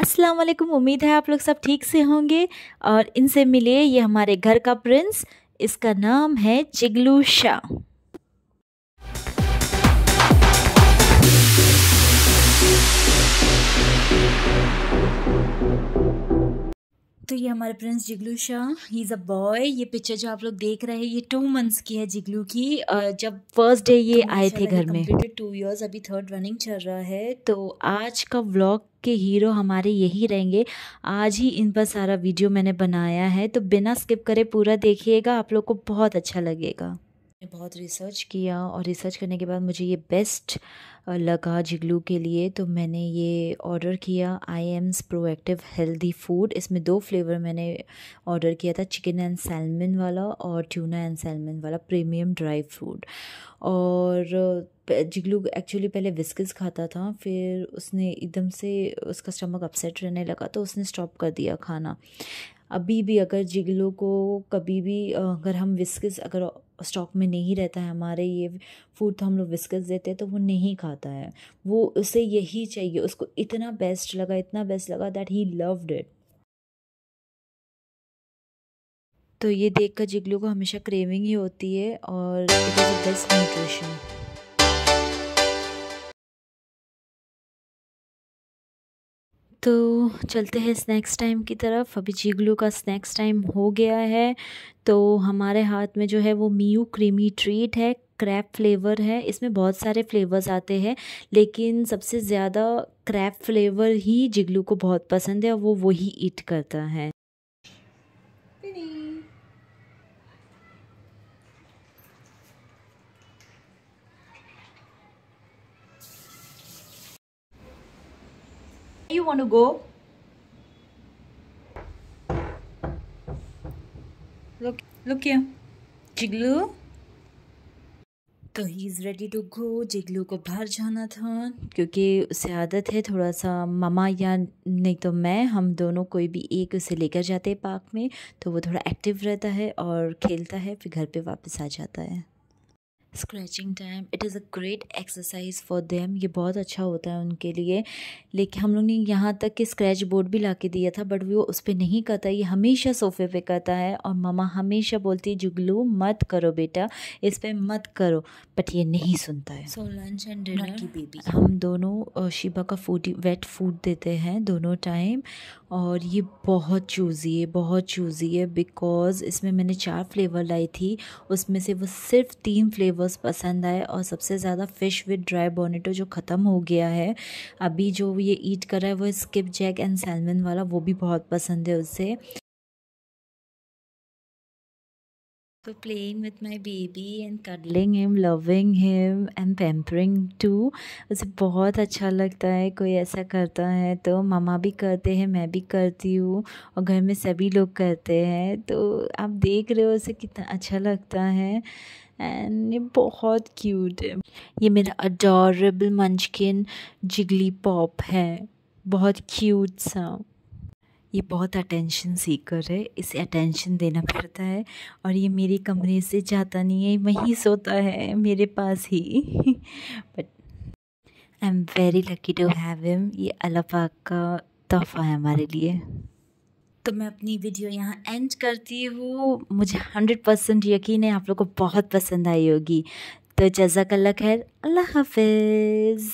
अस्सलाम वालेकुम उम्मीद है आप लोग सब ठीक से होंगे और इनसे मिले ये हमारे घर का प्रिंस इसका नाम है चिगलू शाह तो ये हमारे prince Jiglu Shah he is a boy ये पिक्चर जो आप लोग देख रहे हैं ये टू मंथ्स की है जिगलू की जब फर्स्ट डे ये तो आए थे घर में टू इयर्स अभी थर्ड रनिंग चल रहा है तो आज का व्लॉग के हीरो हमारे यही रहेंगे आज ही इन पर सारा वीडियो मैंने बनाया है तो बिना स्किप करे पूरा देखिएगा आप लोग को बहुत अच्छा लगेगा बहुत रिसर्च किया और रिसर्च करने के बाद मुझे ये बेस्ट लगा जिगलू के लिए तो मैंने ये ऑर्डर किया Iams proactive healthy food इसमें दो फ्लेवर मैंने ऑर्डर किया था चिकन एंड सैलमन वाला और ट्यूना एंड सैलमन वाला प्रीमियम ड्राई फ्रूट और जिगलू एक्चुअली पहले विस्किस खाता था फिर उसने एकदम से उसका स्टमक अपसेट रहने लगा तो उसने स्टॉप कर दिया खाना अभी भी अगर जिगलू को कभी भी अगर हम विस्किस अगर स्टॉक में नहीं रहता है हमारे ये फूड तो हम लोग विस्कस देते हैं तो वो नहीं खाता है वो उसे यही चाहिए उसको इतना बेस्ट लगा इतना बेस्ट लगा दैट ही लव्ड इट तो ये देखकर जिगलू को हमेशा क्रेविंग ही होती है और it is the best nutrition तो चलते हैं स्नैक्स टाइम की तरफ अभी जिगलू का स्नैक्स टाइम हो गया है तो हमारे हाथ में जो है वो मीयू क्रीमी ट्रीट है क्रैप फ्लेवर है इसमें बहुत सारे फ्लेवर्स आते हैं लेकिन सबसे ज़्यादा क्रैप फ्लेवर ही जिगलू को बहुत पसंद है और वो वही ईट करता है you want to go? Look, look here. Jiglu. तो he is ready to go Jiglu को बाहर जाना था क्योंकि उसे आदत है थोड़ा सा मामा या नहीं तो मैं हम दोनों कोई भी एक उसे लेकर जाते हैं पार्क में तो वो थोड़ा एक्टिव रहता है और खेलता है फिर घर पे वापस आ जाता है scratching time it is a great exercise for them ये बहुत अच्छा होता है उनके लिए लेकिन हम लोग ने यहाँ तक कि स्क्रैच बोर्ड भी ला के दिया था बट वो उस पर नहीं करता ये हमेशा सोफे पे करता है और मामा हमेशा बोलती है जुगलू मत करो बेटा इस पर मत करो बट ये नहीं सुनता है सो लंच एंड डिनर की बेबी हम दोनों शिबा का फूड वेट फूड देते हैं दोनों टाइम और ये बहुत चूज़ी है बहुत चूज़ी है बिकॉज़ इसमें मैंने चार फ्लेवर लाई थी उसमें से वो सिर्फ तीन फ्लेवर्स पसंद आए और सबसे ज़्यादा फ़िश विद ड्राई बोनेटो जो ख़त्म हो गया है अभी जो ये ईट कर रहा है वो स्किप जैक एंड सैलमन वाला वो भी बहुत पसंद है उससे for playing with my baby and cuddling him, loving him and pampering too. उसे बहुत अच्छा लगता है कोई ऐसा करता है तो मामा भी करते हैं मैं भी करती हूँ और घर में सभी लोग करते हैं तो आप देख रहे हो उसे कितना अच्छा लगता है एंड ये बहुत क्यूट है ये मेरा अडोरेबल मंचकिन जिगली पॉप है बहुत क्यूट सा ये बहुत अटेंशन सीकर है इसे अटेंशन देना पड़ता है और ये मेरे कमरे से जाता नहीं है वहीं सोता है मेरे पास ही but I am very lucky to have him ये अल्लाह का तोहफ़ा है हमारे लिए तो मैं अपनी वीडियो यहाँ एंड करती हूँ मुझे हंड्रेड परसेंट यकीन है आप लोग को बहुत पसंद आई होगी तो जजाकल्ला खैर अल्लाह हाफिज़